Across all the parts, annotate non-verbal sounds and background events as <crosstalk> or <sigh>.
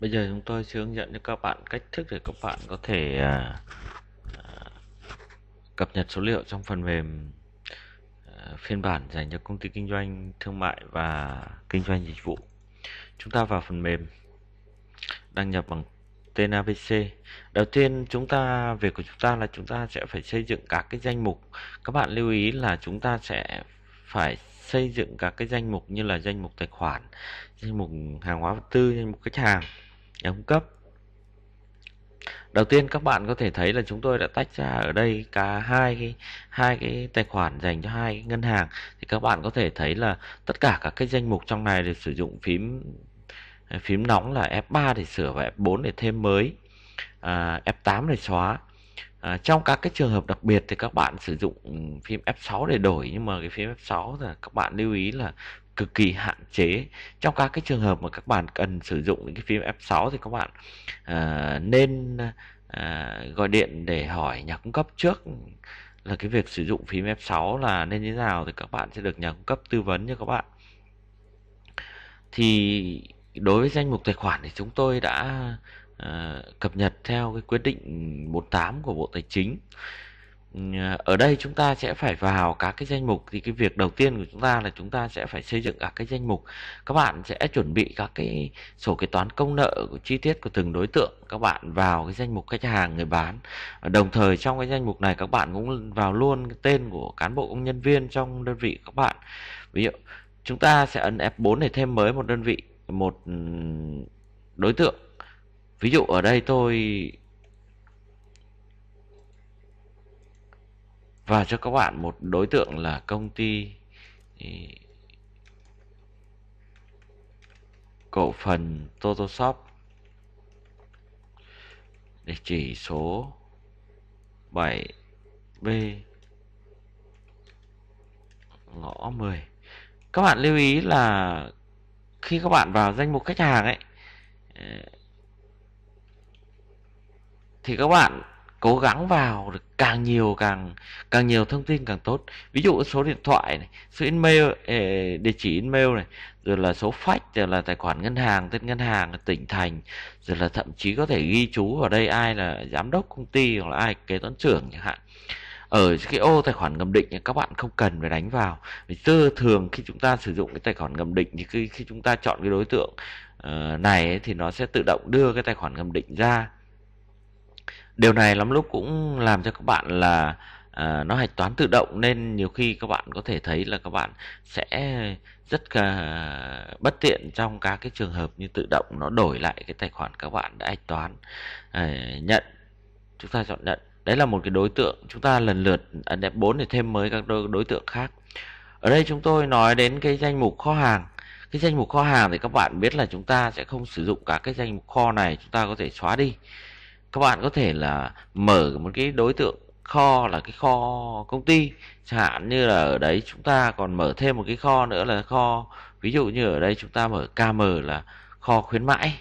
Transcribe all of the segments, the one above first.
Bây giờ chúng tôi sẽ hướng dẫn cho các bạn cách thức để các bạn có thể à, à, cập nhật số liệu trong phần mềm à, phiên bản dành cho công ty kinh doanh thương mại và kinh doanh dịch vụ. Chúng ta vào phần mềm đăng nhập bằng tên ABC. Đầu tiên chúng ta việc của chúng ta là chúng ta sẽ phải xây dựng các cái danh mục. Các bạn lưu ý là chúng ta sẽ phải xây dựng các cái danh mục như là danh mục tài khoản, danh mục hàng hóa vật tư, danh mục khách hàng nhà cung cấp đầu tiên các bạn có thể thấy là chúng tôi đã tách ra ở đây cả hai cái hai cái tài khoản dành cho hai ngân hàng thì các bạn có thể thấy là tất cả các cái danh mục trong này đều sử dụng phím phím nóng là F3 để sửa và F4 để thêm mới à, F8 để xóa à, trong các cái trường hợp đặc biệt thì các bạn sử dụng phím F6 để đổi nhưng mà cái phím F6 là các bạn lưu ý là cực kỳ hạn chế trong các cái trường hợp mà các bạn cần sử dụng những cái phím F6 thì các bạn à, nên à, gọi điện để hỏi nhà cung cấp trước là cái việc sử dụng phím F6 là nên như thế nào thì các bạn sẽ được nhà cung cấp tư vấn cho các bạn thì đối với danh mục tài khoản thì chúng tôi đã à, cập nhật theo cái quyết định 18 của Bộ Tài chính Ờ, ở đây chúng ta sẽ phải vào các cái danh mục thì cái việc đầu tiên của chúng ta là chúng ta sẽ phải xây dựng các cái danh mục các bạn sẽ chuẩn bị các cái sổ kế toán công nợ của chi tiết của từng đối tượng các bạn vào cái danh mục khách hàng người bán ờ, đồng thời trong cái danh mục này các bạn cũng vào luôn cái tên của cán bộ công nhân viên trong đơn vị các bạn ví dụ chúng ta sẽ ấn F4 để thêm mới một đơn vị một đối tượng ví dụ ở đây tôi và cho các bạn một đối tượng là công ty cổ phần Toto Shop địa chỉ số 7B ngõ 10 các bạn lưu ý là khi các bạn vào danh mục khách hàng ấy thì các bạn cố gắng vào được càng nhiều càng càng nhiều thông tin càng tốt ví dụ số điện thoại này số email địa chỉ email này rồi là số fax rồi là tài khoản ngân hàng tên ngân hàng tỉnh thành rồi là thậm chí có thể ghi chú ở đây ai là giám đốc công ty hoặc là ai kế toán trưởng chẳng hạn ở cái ô tài khoản ngầm định các bạn không cần phải đánh vào vì tư thường khi chúng ta sử dụng cái tài khoản ngầm định thì khi, khi chúng ta chọn cái đối tượng ờ, này thì nó sẽ tự động đưa cái tài khoản ngầm định ra điều này lắm lúc cũng làm cho các bạn là à, nó hạch toán tự động nên nhiều khi các bạn có thể thấy là các bạn sẽ rất là bất tiện trong các cái trường hợp như tự động nó đổi lại cái tài khoản các bạn đã hạch toán à, nhận chúng ta chọn nhận đấy là một cái đối tượng chúng ta lần lượt ấn à, F4 để thêm mới các đối, đối tượng khác ở đây chúng tôi nói đến cái danh mục kho hàng cái danh mục kho hàng thì các bạn biết là chúng ta sẽ không sử dụng cả cái danh mục kho này chúng ta có thể xóa đi các bạn có thể là mở một cái đối tượng kho là cái kho công ty chẳng hạn như là ở đấy chúng ta còn mở thêm một cái kho nữa là kho ví dụ như ở đây chúng ta mở KM là kho khuyến mãi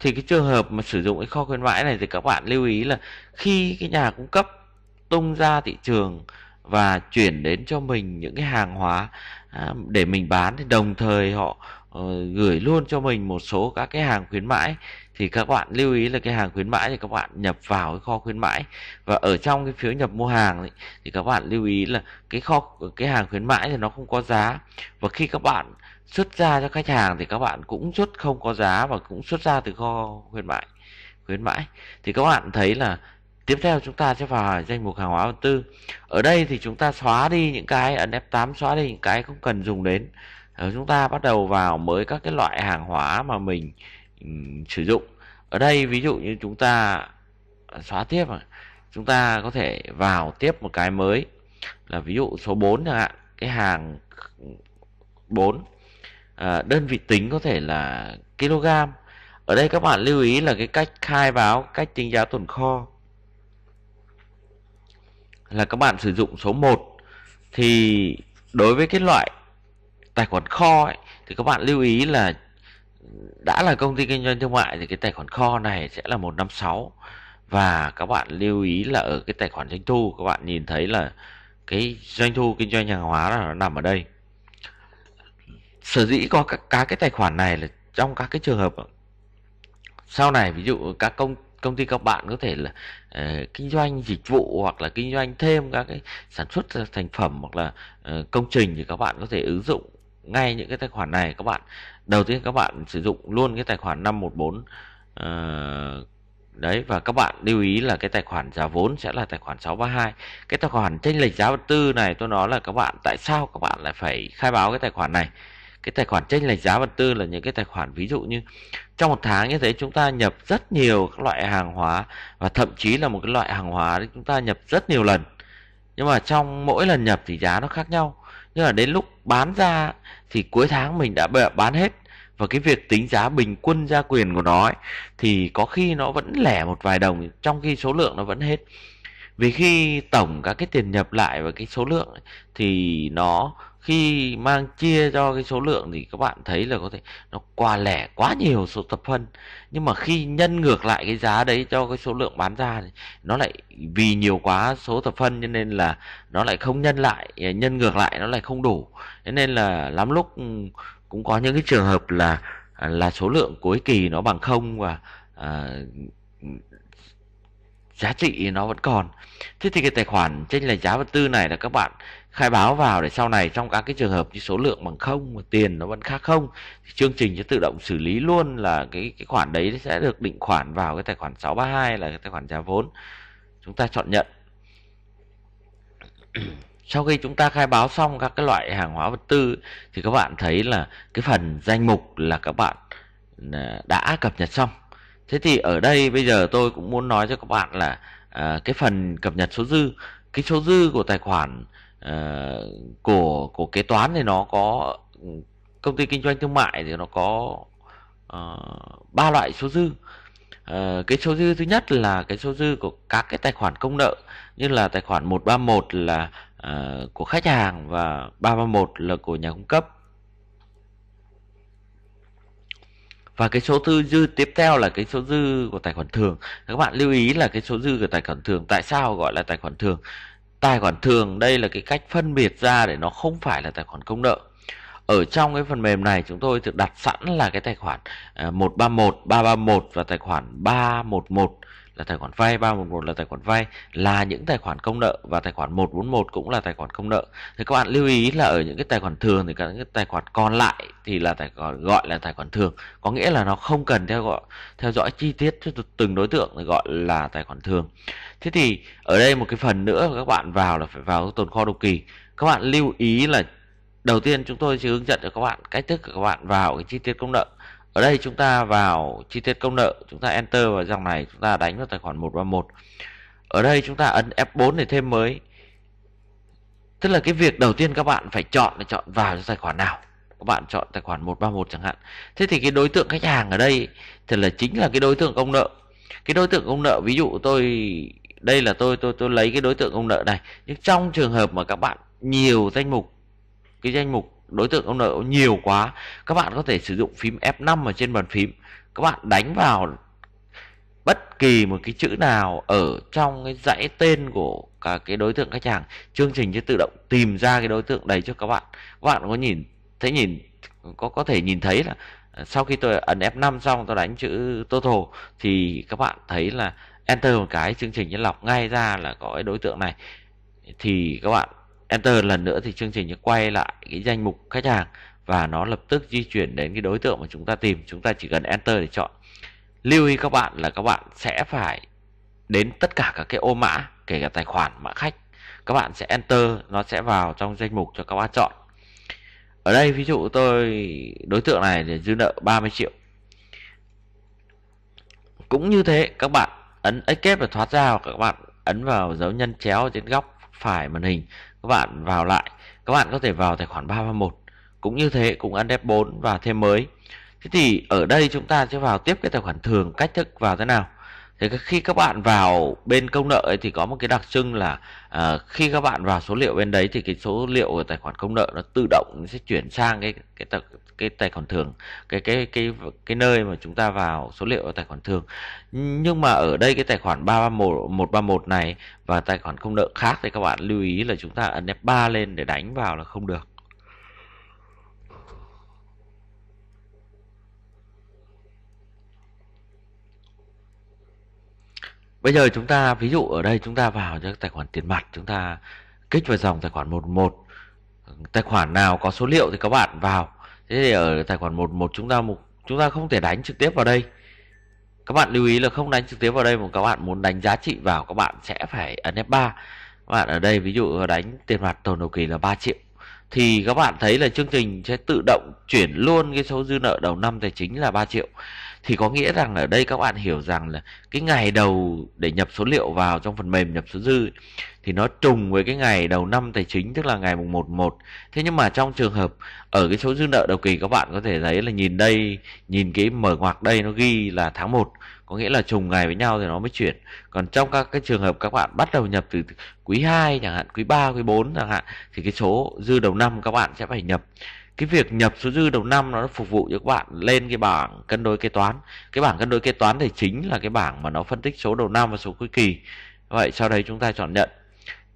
thì cái trường hợp mà sử dụng cái kho khuyến mãi này thì các bạn lưu ý là khi cái nhà cung cấp tung ra thị trường và chuyển đến cho mình những cái hàng hóa à, để mình bán thì đồng thời họ ờ, gửi luôn cho mình một số các cái hàng khuyến mãi thì các bạn lưu ý là cái hàng khuyến mãi thì các bạn nhập vào cái kho khuyến mãi và ở trong cái phiếu nhập mua hàng ấy, thì các bạn lưu ý là cái kho cái hàng khuyến mãi thì nó không có giá và khi các bạn xuất ra cho khách hàng thì các bạn cũng xuất không có giá và cũng xuất ra từ kho khuyến mãi khuyến mãi thì các bạn thấy là Tiếp theo chúng ta sẽ vào danh mục hàng hóa vật tư. Ở đây thì chúng ta xóa đi những cái ấn à, F8 xóa đi những cái không cần dùng đến. Rồi ờ, chúng ta bắt đầu vào mới các cái loại hàng hóa mà mình um, sử dụng. Ở đây ví dụ như chúng ta à, xóa tiếp à, chúng ta có thể vào tiếp một cái mới là ví dụ số 4 chẳng hạn, cái hàng 4. À, ờ, đơn vị tính có thể là kg. Ở đây các bạn lưu ý là cái cách khai báo, cách tính giá tồn kho là các bạn sử dụng số 1 thì đối với cái loại tài khoản kho ấy, thì các bạn lưu ý là đã là công ty kinh doanh thương mại thì cái tài khoản kho này sẽ là 156 và các bạn lưu ý là ở cái tài khoản doanh thu các bạn nhìn thấy là cái doanh thu kinh doanh hàng hóa là nó nằm ở đây sở dĩ có các, các cái tài khoản này là trong các cái trường hợp sau này ví dụ các công công ty các bạn có thể là uh, kinh doanh dịch vụ hoặc là kinh doanh thêm các cái sản xuất thành phẩm hoặc là uh, công trình thì các bạn có thể ứng dụng ngay những cái tài khoản này các bạn đầu tiên các bạn sử dụng luôn cái tài khoản 514 uh, ờ, đấy và các bạn lưu ý là cái tài khoản giá vốn sẽ là tài khoản 632 cái tài khoản tranh lệch giá vật tư này tôi nói là các bạn tại sao các bạn lại phải khai báo cái tài khoản này cái tài khoản chênh lệch giá vật tư là những cái tài khoản ví dụ như trong một tháng như thế chúng ta nhập rất nhiều các loại hàng hóa và thậm chí là một cái loại hàng hóa chúng ta nhập rất nhiều lần nhưng mà trong mỗi lần nhập thì giá nó khác nhau nhưng mà đến lúc bán ra thì cuối tháng mình đã bán hết và cái việc tính giá bình quân gia quyền của nó ấy, thì có khi nó vẫn lẻ một vài đồng trong khi số lượng nó vẫn hết vì khi tổng các cái tiền nhập lại và cái số lượng ấy, thì nó khi mang chia cho cái số lượng thì các bạn thấy là có thể nó qua lẻ quá nhiều số tập phân nhưng mà khi nhân ngược lại cái giá đấy cho cái số lượng bán ra thì nó lại vì nhiều quá số tập phân cho nên là nó lại không nhân lại à, nhân ngược lại nó lại không đủ thế nên là lắm lúc ừ, cũng có những cái trường hợp là à, là số lượng cuối kỳ nó bằng không và à, giá trị nó vẫn còn thế thì cái tài khoản trên là giá vật tư này là các bạn khai báo vào để sau này trong các cái trường hợp như số lượng bằng không mà tiền nó vẫn khác không thì chương trình sẽ tự động xử lý luôn là cái cái khoản đấy sẽ được định khoản vào cái tài khoản 632 là cái tài khoản trả vốn chúng ta chọn nhận <clears throat> sau khi chúng ta khai báo xong các cái loại hàng hóa vật tư thì các bạn thấy là cái phần danh mục là các bạn à, đã cập nhật xong thế thì ở đây bây giờ tôi cũng muốn nói cho các bạn là à, cái phần cập nhật số dư cái số dư của tài khoản Ờ, của của kế toán thì nó có ừ, công ty kinh doanh thương mại thì nó có ờ, ba uh, loại số dư uh, cái số dư thứ nhất là cái số dư của các cái tài khoản công nợ như là tài khoản 131 là uh, của khách hàng và 331 là của nhà cung cấp và cái số dư dư tiếp theo là cái số dư của tài khoản thường các bạn lưu ý là cái số dư của tài khoản thường tại sao gọi là tài khoản thường tài khoản thường đây là cái cách phân biệt ra để nó không phải là tài khoản công nợ ở trong cái phần mềm này chúng tôi được đặt sẵn là cái tài khoản 131, à, 331 và tài khoản 311 là tài khoản vay 311 là tài khoản vay là những tài khoản công nợ và tài khoản 141 cũng là tài khoản công nợ thì các bạn lưu ý là ở những cái tài khoản thường thì các cái tài khoản còn lại thì là tài khoản gọi là tài khoản thường có nghĩa là nó không cần theo gọi theo dõi chi tiết cho từng đối tượng thì gọi là tài khoản thường thế thì ở đây một cái phần nữa các bạn vào là phải vào tồn kho đầu kỳ các bạn lưu ý là đầu tiên chúng tôi sẽ hướng dẫn cho các bạn cách thức các bạn vào cái chi tiết công nợ ở đây chúng ta vào chi tiết công nợ, chúng ta enter vào dòng này, chúng ta đánh vào tài khoản 131. Ở đây chúng ta ấn F4 để thêm mới. Tức là cái việc đầu tiên các bạn phải chọn là chọn vào tài khoản nào. Các bạn chọn tài khoản 131 chẳng hạn. Thế thì cái đối tượng khách hàng ở đây thì là chính là cái đối tượng công nợ. Cái đối tượng công nợ ví dụ tôi đây là tôi tôi tôi lấy cái đối tượng công nợ này. Nhưng trong trường hợp mà các bạn nhiều danh mục cái danh mục đối tượng ông nợ nhiều quá các bạn có thể sử dụng phím F5 ở trên bàn phím các bạn đánh vào bất kỳ một cái chữ nào ở trong cái dãy tên của cả cái đối tượng khách hàng chương trình sẽ tự động tìm ra cái đối tượng đấy cho các bạn các bạn có nhìn thấy nhìn có có thể nhìn thấy là à, sau khi tôi ấn F5 xong tôi đánh chữ total thì các bạn thấy là enter một cái chương trình sẽ lọc ngay ra là có cái đối tượng này thì các bạn enter lần nữa thì chương trình sẽ quay lại cái danh mục khách hàng và nó lập tức di chuyển đến cái đối tượng mà chúng ta tìm chúng ta chỉ cần enter để chọn lưu ý các bạn là các bạn sẽ phải đến tất cả các cái ô mã kể cả tài khoản mã khách các bạn sẽ enter nó sẽ vào trong danh mục cho các bạn chọn ở đây ví dụ tôi đối tượng này để dư nợ 30 triệu cũng như thế các bạn ấn escape và thoát ra hoặc các bạn ấn vào dấu nhân chéo trên góc phải màn hình các bạn vào lại các bạn có thể vào tài khoản 331 cũng như thế cũng ăn đép 4 và thêm mới thế thì ở đây chúng ta sẽ vào tiếp cái tài khoản thường cách thức vào thế nào thì khi các bạn vào bên công nợ ấy thì có một cái đặc trưng là uh, khi các bạn vào số liệu bên đấy thì cái số liệu của tài khoản công nợ nó tự động nó sẽ chuyển sang cái cái tài cái tài khoản thường cái cái cái cái nơi mà chúng ta vào số liệu ở tài khoản thường nhưng mà ở đây cái tài khoản 331 131 này và tài khoản công nợ khác thì các bạn lưu ý là chúng ta ấn F3 lên để đánh vào là không được Bây giờ chúng ta ví dụ ở đây chúng ta vào cho tài khoản tiền mặt chúng ta kích vào dòng tài khoản 11. Tài khoản nào có số liệu thì các bạn vào. Thế thì ở tài khoản 11 chúng ta mục chúng ta không thể đánh trực tiếp vào đây. Các bạn lưu ý là không đánh trực tiếp vào đây mà các bạn muốn đánh giá trị vào các bạn sẽ phải ấn F3. Các bạn ở đây ví dụ đánh tiền mặt tổng đầu kỳ là 3 triệu thì các bạn thấy là chương trình sẽ tự động chuyển luôn cái số dư nợ đầu năm tài chính là 3 triệu thì có nghĩa rằng ở đây các bạn hiểu rằng là cái ngày đầu để nhập số liệu vào trong phần mềm nhập số dư thì nó trùng với cái ngày đầu năm tài chính tức là ngày mùng 1 1. Thế nhưng mà trong trường hợp ở cái số dư nợ đầu kỳ các bạn có thể thấy là nhìn đây, nhìn cái mở ngoặc đây nó ghi là tháng 1 có nghĩa là trùng ngày với nhau thì nó mới chuyển. Còn trong các cái trường hợp các bạn bắt đầu nhập từ quý 2 chẳng hạn, quý 3, quý 4 chẳng hạn thì cái số dư đầu năm các bạn sẽ phải nhập cái việc nhập số dư đầu năm nó phục vụ cho các bạn lên cái bảng cân đối kế toán cái bảng cân đối kế toán thì chính là cái bảng mà nó phân tích số đầu năm và số cuối kỳ vậy sau đấy chúng ta chọn nhận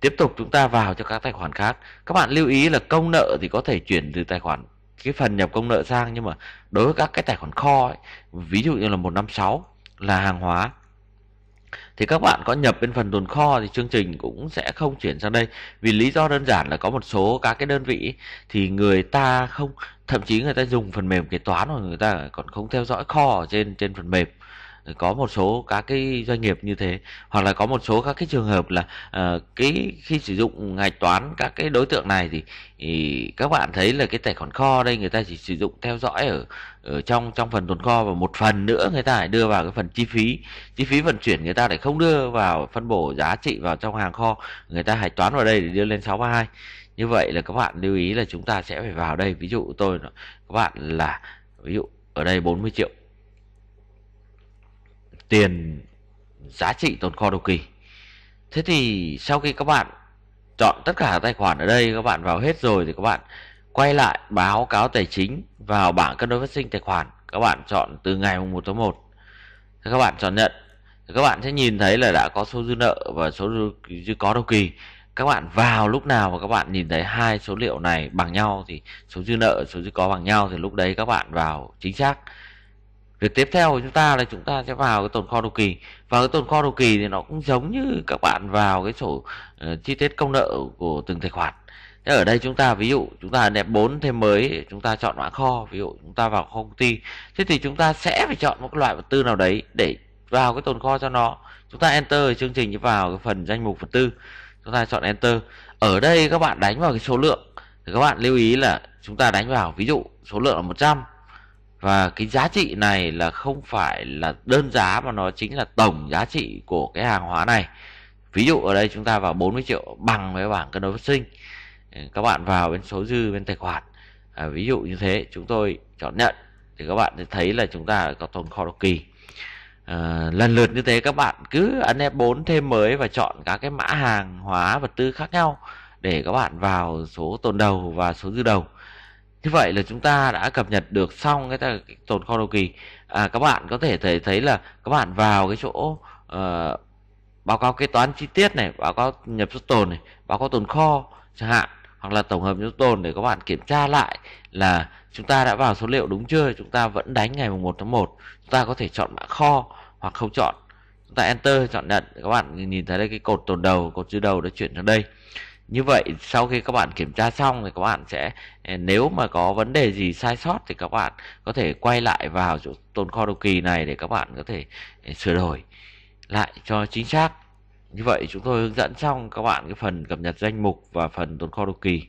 tiếp tục chúng ta vào cho các tài khoản khác các bạn lưu ý là công nợ thì có thể chuyển từ tài khoản cái phần nhập công nợ sang nhưng mà đối với các cái tài khoản kho ấy, ví dụ như là 156 là hàng hóa thì các bạn có nhập bên phần tồn kho thì chương trình cũng sẽ không chuyển sang đây vì lý do đơn giản là có một số các cái đơn vị thì người ta không thậm chí người ta dùng phần mềm kế toán hoặc người ta còn không theo dõi kho ở trên trên phần mềm có một số các cái doanh nghiệp như thế hoặc là có một số các cái trường hợp là uh, cái khi sử dụng hạch toán các cái đối tượng này thì, thì các bạn thấy là cái tài khoản kho đây người ta chỉ sử dụng theo dõi ở ở trong trong phần tồn kho và một phần nữa người ta lại đưa vào cái phần chi phí chi phí vận chuyển người ta lại không đưa vào phân bổ giá trị vào trong hàng kho người ta hạch toán vào đây để đưa lên 632 như vậy là các bạn lưu ý là chúng ta sẽ phải vào đây ví dụ tôi các bạn là ví dụ ở đây 40 triệu tiền giá trị tồn kho đầu kỳ thế thì sau khi các bạn chọn tất cả tài khoản ở đây các bạn vào hết rồi thì các bạn quay lại báo cáo tài chính vào bảng cân đối phát sinh tài khoản các bạn chọn từ ngày 1 tháng 1 các bạn chọn nhận các bạn sẽ nhìn thấy là đã có số dư nợ và số dư có đầu kỳ các bạn vào lúc nào mà các bạn nhìn thấy hai số liệu này bằng nhau thì số dư nợ số dư có bằng nhau thì lúc đấy các bạn vào chính xác rồi tiếp theo của chúng ta là chúng ta sẽ vào cái tồn kho đầu kỳ và cái tồn kho đầu kỳ thì nó cũng giống như các bạn vào cái sổ uh, chi tiết công nợ của từng tài khoản Thế ở đây chúng ta ví dụ chúng ta đẹp 4 thêm mới chúng ta chọn mã kho ví dụ chúng ta vào kho công ty thế thì chúng ta sẽ phải chọn một cái loại vật tư nào đấy để vào cái tồn kho cho nó chúng ta enter chương trình vào cái phần danh mục vật tư chúng ta chọn enter ở đây các bạn đánh vào cái số lượng thì các bạn lưu ý là chúng ta đánh vào ví dụ số lượng là 100 và cái giá trị này là không phải là đơn giá mà nó chính là tổng giá trị của cái hàng hóa này ví dụ ở đây chúng ta vào 40 triệu bằng với bảng cân đối phát sinh ờ, các bạn vào bên số dư bên tài khoản à, ví dụ như thế chúng tôi chọn nhận thì các bạn sẽ thấy là chúng ta có tồn kho đầu kỳ à, lần lượt như thế các bạn cứ ấn F4 thêm mới và chọn các cái mã hàng hóa vật tư khác nhau để các bạn vào số tồn đầu và số dư đầu như vậy là chúng ta đã cập nhật được xong cái, cái tồn kho đầu kỳ à, các bạn có thể thấy thấy là các bạn vào cái chỗ uh, báo cáo kế toán chi tiết này báo cáo nhập xuất tồn này báo cáo tồn kho chẳng hạn hoặc là tổng hợp nhập tồn để các bạn kiểm tra lại là chúng ta đã vào số liệu đúng chưa chúng ta vẫn đánh ngày 1 tháng 1 chúng ta có thể chọn mã kho hoặc không chọn chúng ta enter chọn nhận các bạn nhìn thấy đây cái cột tồn đầu cột chữ đầu đã chuyển sang đây như vậy sau khi các bạn kiểm tra xong thì các bạn sẽ ờ, nếu mà có vấn đề gì sai sót thì các bạn có thể quay lại vào chỗ tồn kho đầu kỳ này để các bạn có thể ờ, sửa đổi lại cho chính xác như vậy chúng tôi hướng dẫn xong các bạn cái phần cập nhật danh mục và phần tồn kho đầu kỳ